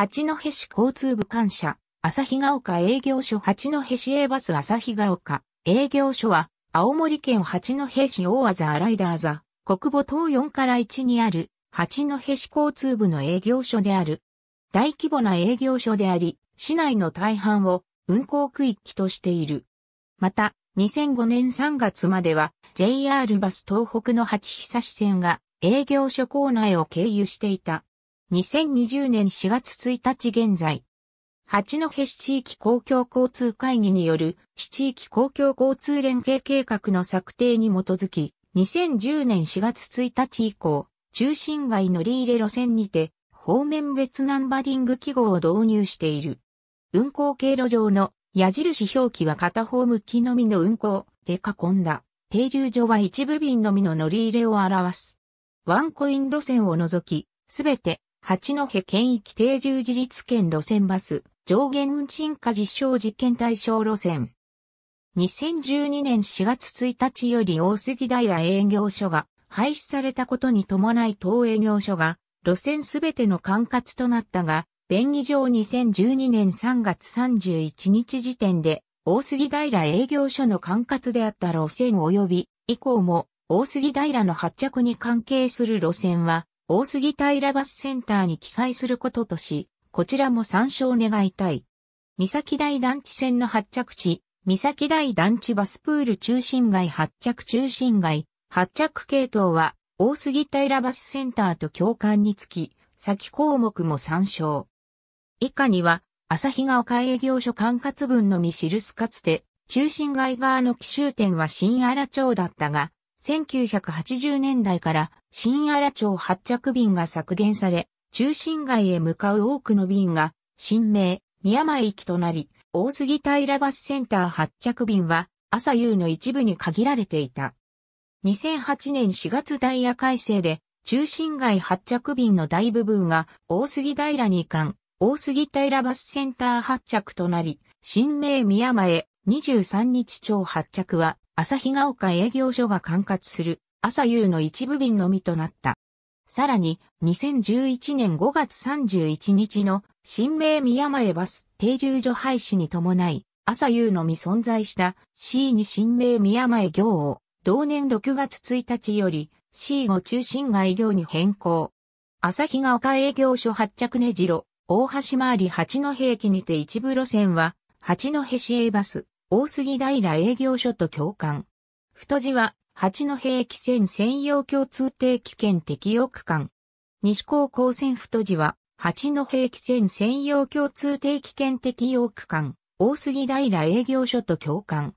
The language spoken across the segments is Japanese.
八戸市交通部官朝日が丘営業所八戸市営バス日が丘営業所は、青森県八戸市大和アライダーザ、国母東4から1にある、八戸市交通部の営業所である。大規模な営業所であり、市内の大半を運行区域としている。また、2005年3月までは JR バス東北の八久支線が営業所構内を経由していた。2020年4月1日現在、八戸市地域公共交通会議による市地域公共交通連携計画の策定に基づき、2010年4月1日以降、中心街乗り入れ路線にて、方面別ナンバリング記号を導入している。運行経路上の矢印表記は片方向きのみの運行で囲んだ。停留所は一部便のみの乗り入れを表す。ワンコイン路線を除き、すべて八戸県域定住自立圏路線バス、上限運賃化実証実験対象路線。2012年4月1日より大杉平営業所が廃止されたことに伴い当営業所が路線すべての管轄となったが、便宜上2012年3月31日時点で大杉平営業所の管轄であった路線及び以降も大杉平の発着に関係する路線は大杉平バスセンターに記載することとし、こちらも参照願いたい。三崎台団地線の発着地、三崎台団地バスプール中心街発着中心街、発着系統は、大杉平バスセンターと共感につき、先項目も参照。以下には、日が丘営業所管轄分のみ記すかつて、中心街側の奇襲店は新荒町だったが、1980年代から新荒町発着便が削減され、中心街へ向かう多くの便が、新名、宮前駅となり、大杉平バスセンター発着便は、朝夕の一部に限られていた。2008年4月ダイヤ改正で、中心街発着便の大部分が大杉平に移大杉平バスセンター発着となり、新名宮前23日町発着は、朝日ヶ丘営業所が管轄する朝夕の一部便のみとなった。さらに、2011年5月31日の新名宮前バス停留所廃止に伴い、朝夕のみ存在した C2 新名宮前行を同年6月1日より C5 中心街行に変更。朝日が丘営業所発着根城、大橋回り八戸駅にて一部路線は、八戸市営バス、大杉平営業所と共感。太字は、八戸駅線専用共通定期券適用区間。西高校線太寺は、八戸駅線専用共通定期券適用区間、大杉平営業所と共感。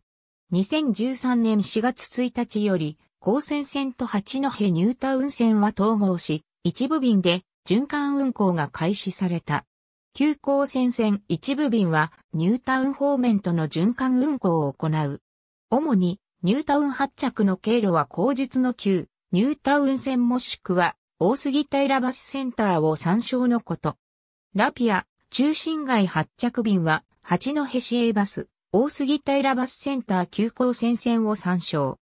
2013年4月1日より、高専線と八戸ニュータウン線は統合し、一部便で循環運行が開始された。急行線線一部便はニュータウン方面との循環運行を行う。主にニュータウン発着の経路は後日の旧、ニュータウン線もしくは、大杉平バスセンターを参照のこと。ラピア、中心街発着便は、八戸市営バス、大杉平バスセンター急行線線を参照。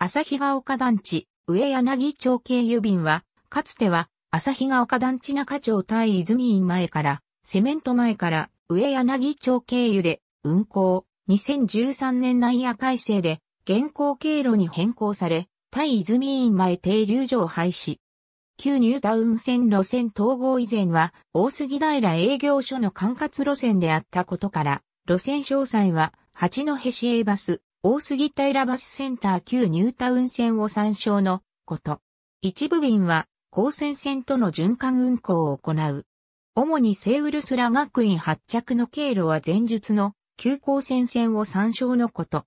日が丘団地、上柳町経由便は、かつては、日が丘団地中町対泉院前から、セメント前から、上柳町経由で、運行、2013年内夜改正で、現行経路に変更され、対泉院前停留所を廃止。旧ニュータウン線路線統合以前は、大杉平営業所の管轄路線であったことから、路線詳細は、八戸市営バス、大杉平バスセンター旧ニュータウン線を参照のこと。一部便は、高専線との循環運行を行う。主にセウルスラ学院発着の経路は前述の旧高専線を参照のこと。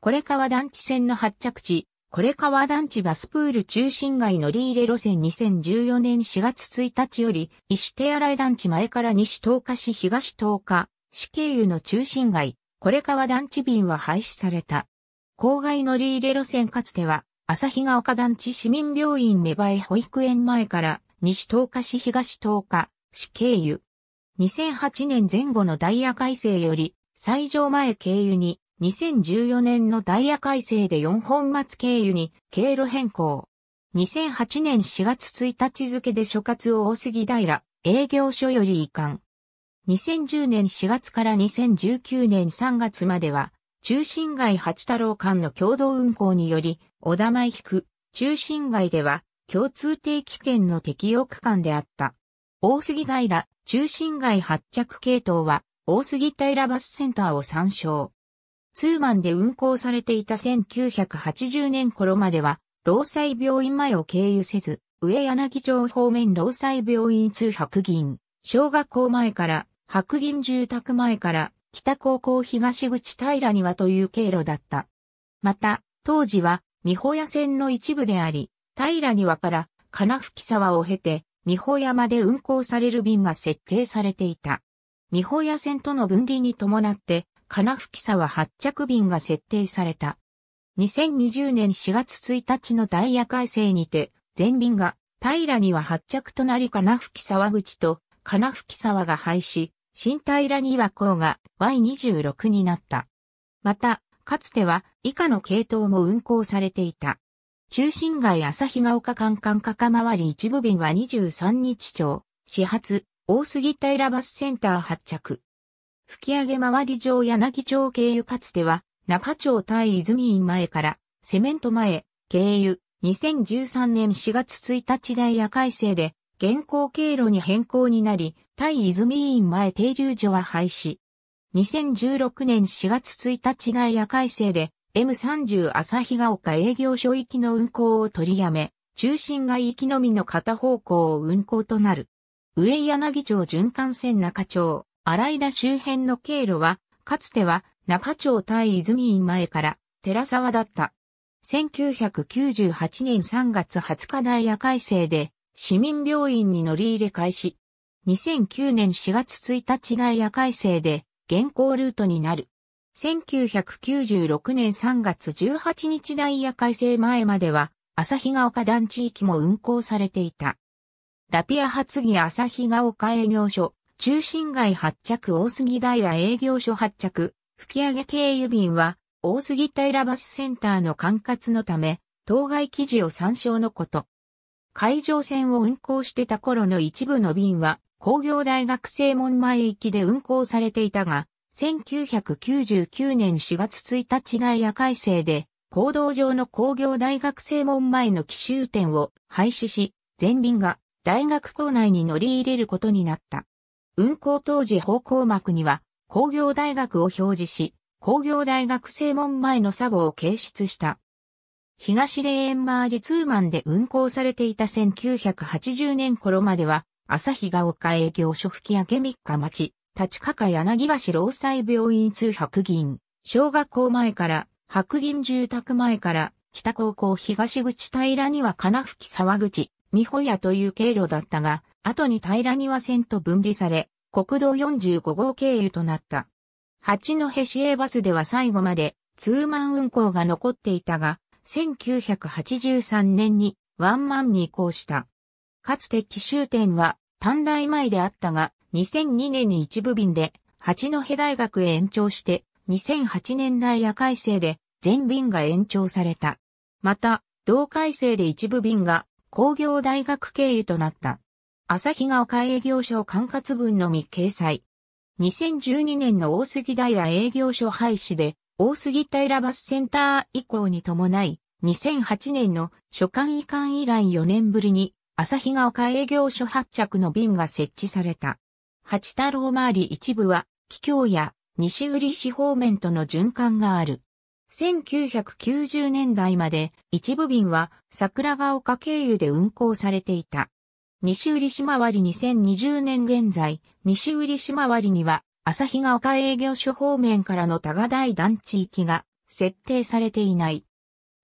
これ川団地線の発着地、これ川団地バスプール中心街乗り入れ路線2014年4月1日より、石手洗団地前から西東日市東東日市経由の中心街、これ川団地便は廃止された。郊外乗り入れ路線かつては、日が丘団地市民病院芽生え保育園前から西東日市東東日市経由。2008年前後のダイヤ改正より、最上前経由に2014年のダイヤ改正で4本松経由に経路変更。2008年4月1日付で所轄を大杉平営業所より移管。2010年4月から2019年3月までは、中心街八太郎間の共同運行により、小田前引く、中心街では、共通定期券の適用区間であった。大杉平、中心街発着系統は、大杉平バスセンターを参照。ツーマンで運行されていた1980年頃までは、労災病院前を経由せず、上柳町方面労災病院通白銀、小学校前から、白銀住宅前から、北高校東口平庭という経路だった。また、当時は、三保屋線の一部であり、平庭から、金吹沢を経て、三保山で運行される便が設定されていた。三保屋線との分離に伴って、金吹さ発着便が設定された。2020年4月1日のダイヤ改正にて、全便が平には発着となり金吹沢口と金吹沢が廃止、新平には港が Y26 になった。また、かつては以下の系統も運行されていた。中心街旭が丘間間かかまわり一部便は23日町、始発、大杉平バスセンター発着。吹上回り上柳町経由かつては、中町対泉院前から、セメント前、経由、2013年4月1日ダイヤ改正で、現行経路に変更になり、対泉院前停留所は廃止。2016年4月1日ダイヤ改正で、M30 日ヶ丘営業所行きの運行を取りやめ、中心街行きのみの片方向を運行となる。上柳町循環線中町、荒田周辺の経路は、かつては中町対泉院前から寺沢だった。1998年3月20日大夜改正で市民病院に乗り入れ開始。2009年4月1日大夜改正で現行ルートになる。1996年3月18日大夜改正前までは日が丘団地域も運行されていた。ラピア発議日が丘営業所中心街発着大杉平営業所発着、吹上経由便は、大杉平バスセンターの管轄のため、当該記事を参照のこと。海上線を運行してた頃の一部の便は、工業大学生門前行きで運行されていたが、1999年4月1日外夜改正で、行動上の工業大学生門前の奇襲点を廃止し、全便が大学構内に乗り入れることになった。運行当時方向幕には工業大学を表示し、工業大学正門前のサボを掲出した。東霊園周りツーマンで運行されていた1980年頃までは、朝日が丘営業所吹き上三日町、立川柳橋労災病院通白銀、小学校前から、白銀住宅前から、北高校東口平には金吹沢口、美穂屋という経路だったが、後に平庭線と分離され、国道45号経由となった。八戸市営バスでは最後までツーマン運行が残っていたが、1983年にワンマンに移行した。かつて奇襲店は短大前であったが、2002年に一部便で八戸大学へ延長して、2008年代夜改正で全便が延長された。また、同改正で一部便が工業大学経由となった。朝日が丘営業所管轄分のみ掲載。2012年の大杉平営業所廃止で、大杉平バスセンター以降に伴い、2008年の所管移管以来4年ぶりに、朝日が丘営業所発着の便が設置された。八太郎周り一部は、気境や西売市方面との循環がある。1990年代まで一部便は桜ヶ丘経由で運行されていた。西売島割2020年現在、西売島割には、日ヶ丘営業所方面からの多賀台団地域が設定されていない。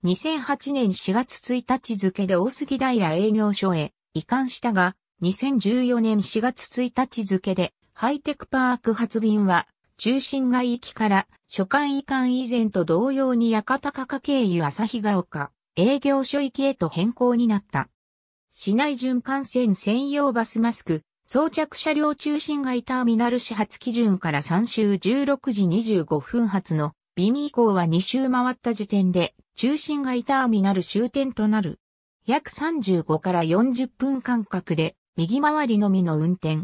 2008年4月1日付で大杉平営業所へ移管したが、2014年4月1日付でハイテクパーク発便は中心街域から所管移管以前と同様に館高か経由日ヶ丘営業所域へと変更になった。市内循環線専用バスマスク、装着車両中心外ターミナル始発基準から3週16時25分発のビミ以降は2周回った時点で中心外ターミナル終点となる。約35から40分間隔で右回りのみの運転。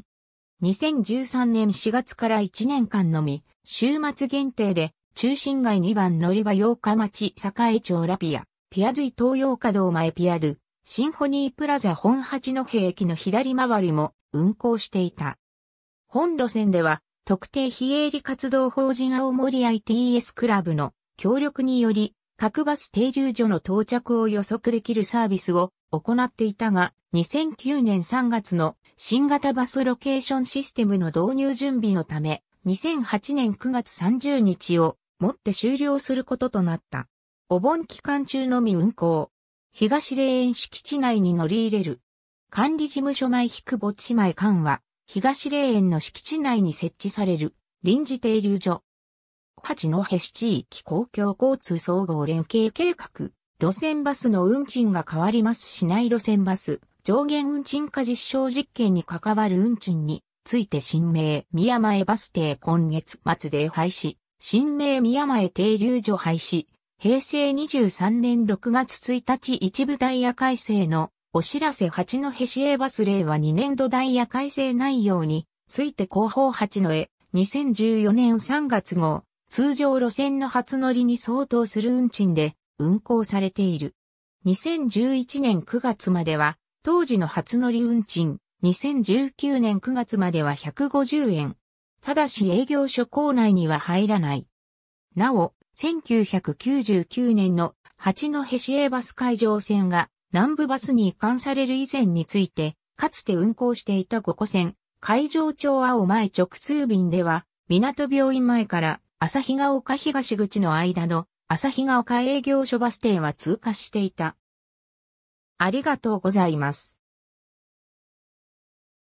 2013年4月から1年間のみ、週末限定で中心街2番乗り場8日町栄町ラピア、ピアドゥイ東洋華道前ピアドゥ、シンフォニープラザ本八戸駅の左回りも運行していた。本路線では、特定非営利活動法人青森 ITS クラブの協力により、各バス停留所の到着を予測できるサービスを行っていたが、2009年3月の新型バスロケーションシステムの導入準備のため、2008年9月30日をもって終了することとなった。お盆期間中のみ運行。東霊園敷地内に乗り入れる。管理事務所前引く墓地前館は、東霊園の敷地内に設置される、臨時停留所。八戸市地域公共交通総合連携計画、路線バスの運賃が変わります市内路線バス、上限運賃化実証実験に関わる運賃について新名宮前バス停今月末で廃止、新名宮前停留所廃止、平成23年6月1日一部ダイヤ改正のお知らせ8のへ市営バス令は2年度ダイヤ改正内容について広報8の絵2014年3月号通常路線の初乗りに相当する運賃で運行されている。2011年9月までは当時の初乗り運賃2019年9月までは150円。ただし営業所構内には入らない。なお、1999年の八戸市営バス海上線が南部バスに移管される以前について、かつて運行していた五個線、海上町青前直通便では、港病院前から日ヶ丘東口の間の日ヶ丘営業所バス停は通過していた。ありがとうございます。